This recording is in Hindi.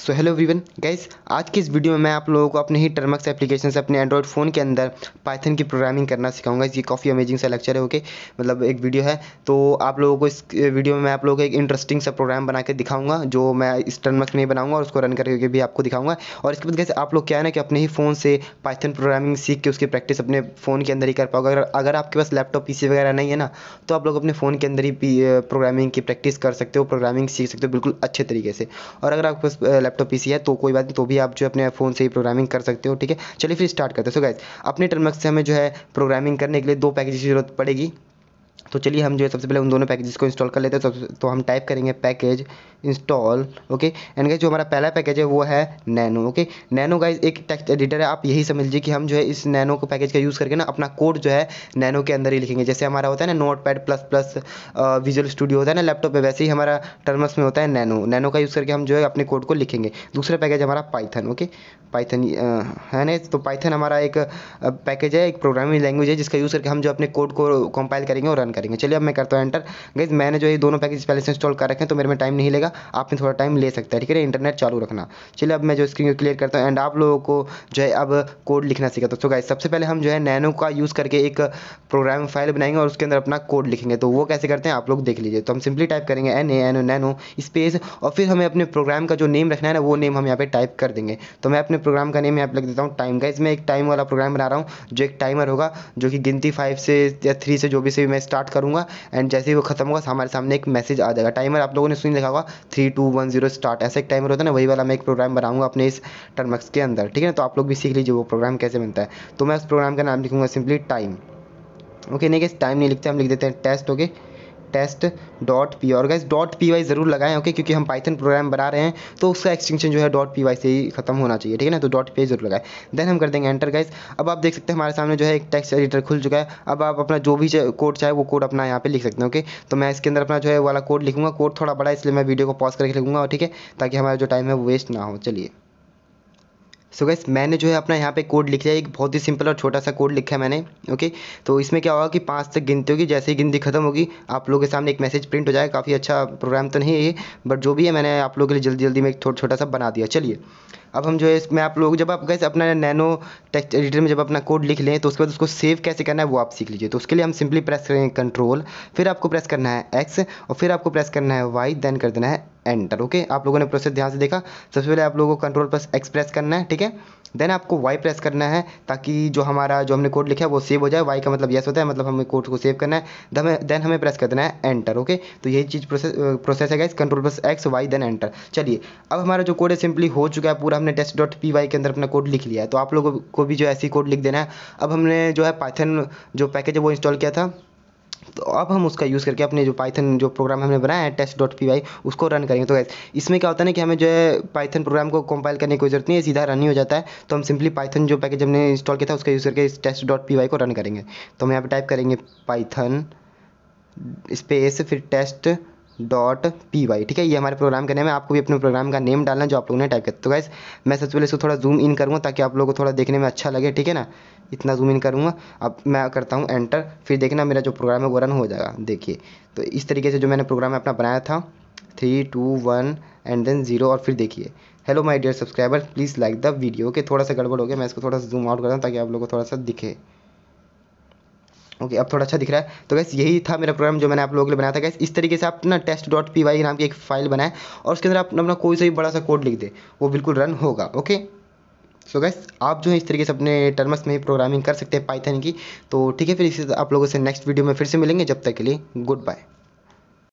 सो हेलो विवन गाइस आज की इस वीडियो में मैं आप लोगों को अपने ही टर्मक्स एप्लीकेशन से अपने एंड्रॉइड फ़ोन के अंदर पाइथन की प्रोग्रामिंग करना सिखाऊंगा ये काफ़ी अमेजिंग सा लेक्चर है ओके मतलब एक वीडियो है तो आप लोगों को इस वीडियो में मैं आप लोगों को एक इंटरेस्टिंग सा प्रोग्राम बना के दिखाऊंगा जो मैं इस टर्मक्स में बनाऊंगा और उसको रन करके भी आपको दिखाऊंगा और इसके बाद गैस आप लोग क्या है ना कि अपने ही फ़ोन से पाइथन प्रोग्रामिंग सीख के उसकी प्रैक्टिस अपने फ़ोन के अंदर ही कर पाओगे अगर अगर आपके पास लैपटॉप पी वगैरह नहीं है ना तो आप लोग अपने फ़ोन के अंदर ही प्रोग्रामिंग की प्रैक्टिस कर सकते हो प्रोग्रामिंग सीख सकते हो बिल्कुल अच्छे तरीके से और अगर आपके पास लैपटॉप पीसी है तो कोई बात नहीं तो भी आप जो अपने फ़ोन से ही प्रोग्रामिंग कर सकते हो ठीक है चलिए फिर स्टार्ट करते हो सो गैस अपने टर्मक से हमें जो है प्रोग्रामिंग करने के लिए दो पैकेज की जरूरत पड़ेगी तो चलिए हम जो है सबसे पहले उन दोनों पैकेजेस को इंस्टॉल कर लेते हैं तो, तो हम टाइप करेंगे package install okay and guys जो हमारा पहला पैकेज है वो है नैनो ओके नैनो गाइज एक टेक्स्ट एडिटर है आप यही समझ लीजिए कि हम जो है इस नैनो को पैकेज का यूज़ करके ना अपना कोड जो है नैनो के अंदर ही लिखेंगे जैसे हमारा होता है ना notepad plus plus visual studio होता है ना लैपटॉप पर वैसे ही हमारा टर्मस में होता है नैनो नैनो का यूज़ करके हम जो है अपने कोड को लिखेंगे दूसरा पैकेज हमारा पाइथन ओके पाइथन है ना तो पाइथन हमारा एक पैकेज है एक प्रोग्रामिंग लैंग्वेज है जिसका यूज़ करके हम जो अपने कोड को कंपाइल करेंगे और रन करेंगे चलिए अब मैं करता हूँ एंटर गाइज मैंने जो ये दोनों पैकेज पहले से इंस्टॉल कर रखे हैं तो मेरे में टाइम नहीं लेगा आपने थोड़ा टाइम ले सकता है ठीक है इंटरनेट चालू रखना चलिए अब मैं जो स्क्रीन को क्लियर करता हूँ एंड आप लोगों को जो है अब कोड लिखना सीखा तो गाइज सबसे पहले हम जो है नैनो का यूज़ करके एक प्रोग्राम फाइल बनाएंगे और उसके अंदर अपना कोड लिखेंगे तो वो कैसे करते हैं आप लोग देख लीजिए तो हम सिंपली टाइप करेंगे N A N O nano space और फिर हमें अपने प्रोग्राम का जो नेम रखना है ना वो नेम हम यहाँ पे टाइप कर देंगे तो मैं अपने प्रोग्राम का नेम यहाँ पे लिख देता हूँ टाइम का इसमें एक टाइम वाला प्रोग्राम बना रहा हूँ जो एक टाइमर होगा जो कि गिनती फाइव से या थ्री से जो भी से मैं स्टार्ट बात करूँगा एंड जैसे ही वो खत्म होगा हमारे सामने एक मैसेज आ जाएगा टाइमर आप लोगों ने सुनी लिखा होगा three two one zero start ऐसा एक टाइमर होता है ना वही वाला मैं एक प्रोग्राम बनाऊंगा अपने इस टर्मक्स के अंदर ठीक है ना तो आप लोग भी सीख लीजिए वो प्रोग्राम कैसे बनता है तो मैं उस प्रोग्राम का नाम लिखूंगा सिंपली टाइम ओके नहीं कि टाइम नहीं लिखते हम लिख देते हैं test okay okay? Test dot P और गैस डॉट पी वाई ज़रूर लगाएं ओके क्योंकि हम पाइथन प्रोग्राम बना रहे हैं तो उसका एक्सटेंशन जो है डॉट पी वाई से ही खत्म होना चाहिए ठीक है ना तो डॉट पी ज़रूर लगाएं देन हम कर देंगे एंटर गैस अब आप देख सकते हैं हमारे सामने जो है एक टेक्स्ट एडिटर खुल चुका है अब आप अपना जो भी कोड चाहे वो कोड अपना यहाँ पर लिख सकते हैं ओके तो मैं इसके अंदर अपना जो है वाला कोड लिखूंगा कोड थोड़ा बड़ा इसलिए मैं वीडियो को पॉज करके लिखूंगा ठीक है ताकि हमारा जो टाइम है वो वेस्ट ना हो चलिए सो गैस मैंने जो है अपना यहाँ पे कोड लिख लिया एक बहुत ही सिंपल और छोटा सा कोड लिखा है मैंने ओके तो इसमें क्या होगा कि पाँच तक गिनती होगी जैसे ही गिनती खत्म होगी आप लोगों के सामने एक मैसेज प्रिंट हो जाएगा काफ़ी अच्छा प्रोग्राम तो नहीं है बट जो भी है मैंने आप लोगों के लिए जल्दी जल्दी में एक छोटा सा बना दिया चलिए अब हम जो है इसमें आप लोग जब आप गैस अपना नैनो टेक्स्ट एडिटर में जब अपना कोड लिख लें तो उसके बाद उसको सेव कैसे करना है वो आप सीख लीजिए तो उसके लिए हम सिंपली प्रेस करेंगे कंट्रोल फिर आपको प्रेस करना है एक्स और फिर आपको प्रेस करना है वाई देन कर देना है एंटर ओके आप लोगों ने प्रोसेस ध्यान से देखा सबसे पहले आप लोगों को कंट्रोल प्लस एक्स प्रेस करना है ठीक है देन आपको वाई प्रेस करना है ताकि जो हमारा जो हमने कोड लिखा है वो सेव हो जाए वाई का मतलब यस होता है मतलब हमें कोड को सेव करना है हमें देन हमें प्रेस कर देना है एंटर ओके तो यही चीज़ प्रोसेस प्रोसेस है guys control plus X Y then enter चलिए अब हमारा जो कोड है सिंपली हो चुका है पूरा हमने टेस्ट डॉट पी वाई के अंदर अपना कोड लिख लिया है तो आप लोगों को भी जो ऐसी कोड लिख देना है अब हमने जो है पाइथन जो पैकेज है वो इंस्टॉल किया था तो अब हम उसका यूज़ करके अपने जो पाइथन जो प्रोग्राम हमने बनाया है टेस्ट डॉट पी वाई उसको रन करेंगे तो इसमें क्या होता है ना कि हमें जो है पाइथन प्रोग्राम को कंपाइल करने की ज़रूरत नहीं है सीधा रन ही हो जाता है तो हम सिंपली पाइथन जो पैकेज हमने इंस्टॉल किया था उसका यूज़ करके इस टेस्ट डॉट पी वाई को रन करेंगे तो हम यहाँ पर टाइप करेंगे पाइथन स्पेस फिर टेस्ट डॉट पी वाई ठीक है ये हमारे प्रोग्राम का नेम है आपको भी अपने प्रोग्राम का नेम डालना जो आप लोगों ने टाइप किया तो गाइस मैं सबसे पहले इसको थोड़ा जूम इन करूँगा ताकि आप लोगों को थोड़ा देखने में अच्छा लगे ठीक है ना इतना जूम इन करूँगा अब मैं करता हूँ एंटर फिर देखना मेरा जो प्रोग्राम है वो रन हो जाएगा देखिए तो इस तरीके से जो मैंने प्रोग्राम अपना बनाया था three two one and then zero और फिर देखिए hello my dear subscriber please like the video के थोड़ा सा गड़बड़ हो गया मैं इसको थोड़ा सा जूम आउट करता हूँ ताकि आप लोगों को थोड़ा सा दिखे ओके अब थोड़ा अच्छा दिख रहा है तो गैस यही था मेरा प्रोग्राम जो मैंने आप लोगों के लिए बनाया था गैस इस तरीके से आप ना टेस्ट डॉट पी वाई नाम की एक फाइल बनाए और उसके अंदर आप अपना कोई सा भी बड़ा सा कोड लिख दे वो बिल्कुल रन होगा ओके सो गैस आप जो है इस तरीके से अपने टर्मस में प्रोग्रामिंग कर सकते हैं पाइथन की तो ठीक है फिर इसी आप लोगों से नेक्स्ट वीडियो में फिर से मिलेंगे जब तक के लिए गुड बाय